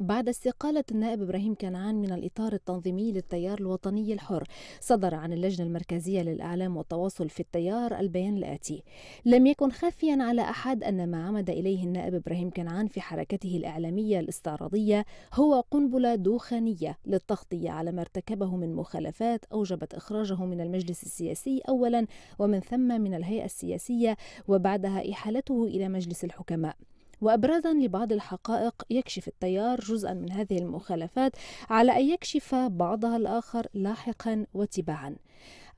بعد استقالة النائب إبراهيم كنعان من الإطار التنظيمي للتيار الوطني الحر صدر عن اللجنة المركزية للإعلام والتواصل في التيار البيان الآتي لم يكن خافيا على أحد أن ما عمد إليه النائب إبراهيم كنعان في حركته الإعلامية الاستعراضية هو قنبلة دوخانية للتغطية على ما ارتكبه من مخالفات أوجبت إخراجه من المجلس السياسي أولا ومن ثم من الهيئة السياسية وبعدها إحالته إلى مجلس الحكماء وابرازا لبعض الحقائق يكشف التيار جزءا من هذه المخالفات على ان يكشف بعضها الاخر لاحقا وتباعا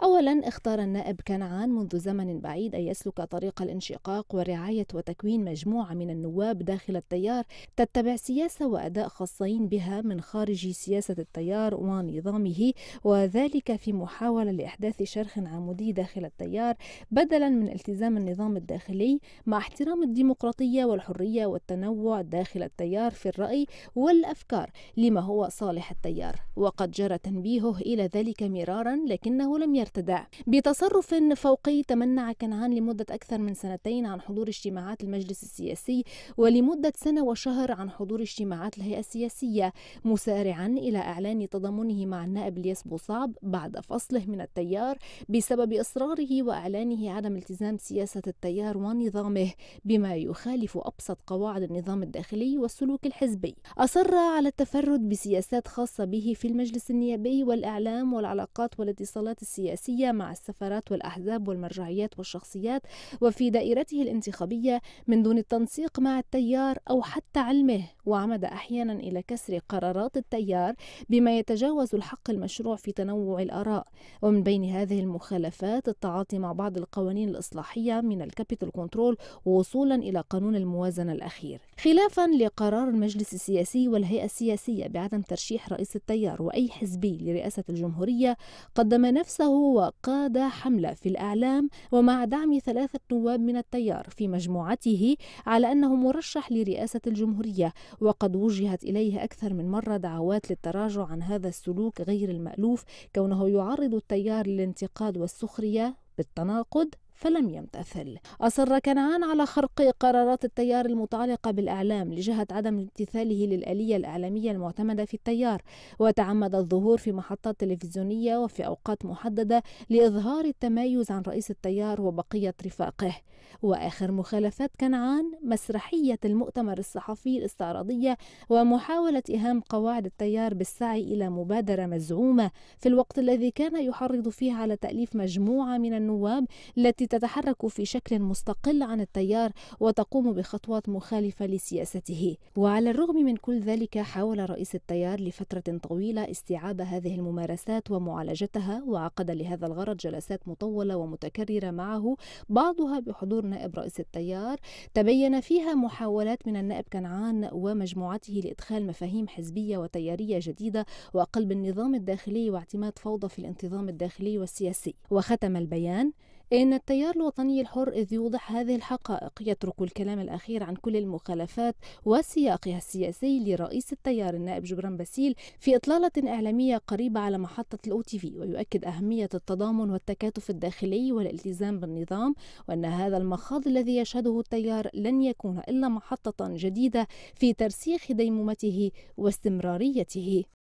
أولا اختار النائب كنعان منذ زمن بعيد أن يسلك طريق الانشقاق ورعاية وتكوين مجموعة من النواب داخل التيار تتبع سياسة وأداء خاصين بها من خارج سياسة التيار ونظامه وذلك في محاولة لإحداث شرخ عمودي داخل التيار بدلا من التزام النظام الداخلي مع احترام الديمقراطية والحرية والتنوع داخل التيار في الرأي والأفكار لما هو صالح التيار وقد جرى تنبيهه إلى ذلك مرارا لكنه لم يرتفع الارتداء بتصرف فوقي تمنع كنعان لمدة أكثر من سنتين عن حضور اجتماعات المجلس السياسي ولمدة سنة وشهر عن حضور اجتماعات الهيئة السياسية مسارعا إلى إعلان تضامنه مع النائب الياس بوصعب بعد فصله من التيار بسبب إصراره وإعلانه عدم التزام سياسة التيار ونظامه بما يخالف أبسط قواعد النظام الداخلي والسلوك الحزبي أصر على التفرد بسياسات خاصة به في المجلس النيابي والإعلام والعلاقات والاتصالات السياسية السياسية مع السفارات والأحزاب والمرجعيات والشخصيات وفي دائرته الانتخابية من دون التنسيق مع التيار أو حتى علمه وعمد أحيانا إلى كسر قرارات التيار بما يتجاوز الحق المشروع في تنوع الآراء ومن بين هذه المخالفات التعاطي مع بعض القوانين الإصلاحية من الكابيتال كنترول وصولا إلى قانون الموازنة الأخير خلافا لقرار المجلس السياسي والهيئة السياسية بعدم ترشيح رئيس التيار وأي حزبي لرئاسة الجمهورية قدم نفسه وقاد حملة في الإعلام ومع دعم ثلاثة نواب من التيار في مجموعته على أنه مرشح لرئاسة الجمهورية وقد وجهت إليه أكثر من مرة دعوات للتراجع عن هذا السلوك غير المألوف كونه يعرض التيار للانتقاد والسخرية بالتناقض فلم يمتثل أصر كنعان على خرق قرارات التيار المتعلقة بالإعلام لجهة عدم امتثاله للآلية الإعلامية المعتمدة في التيار وتعمد الظهور في محطات تلفزيونية وفي أوقات محددة لإظهار التمايز عن رئيس التيار وبقية رفاقه وآخر مخالفات كنعان مسرحية المؤتمر الصحفي الاستعراضية ومحاولة إهام قواعد التيار بالسعي إلى مبادرة مزعومة في الوقت الذي كان يحرض فيه على تأليف مجموعة من النواب التي تتحرك في شكل مستقل عن التيار وتقوم بخطوات مخالفة لسياسته وعلى الرغم من كل ذلك حاول رئيس التيار لفترة طويلة استيعاب هذه الممارسات ومعالجتها وعقد لهذا الغرض جلسات مطولة ومتكررة معه بعضها بحضور نائب رئيس التيار تبين فيها محاولات من النائب كنعان ومجموعته لإدخال مفاهيم حزبية وتيارية جديدة وقلب النظام الداخلي واعتماد فوضى في الانتظام الداخلي والسياسي وختم البيان إن التيار الوطني الحر إذ يوضح هذه الحقائق يترك الكلام الأخير عن كل المخالفات وسياقها السياسي لرئيس التيار النائب جبران باسيل في إطلالة إعلامية قريبة على محطة الأو تي في ويؤكد أهمية التضامن والتكاتف الداخلي والالتزام بالنظام وأن هذا المخاض الذي يشهده التيار لن يكون إلا محطة جديدة في ترسيخ ديمومته واستمراريته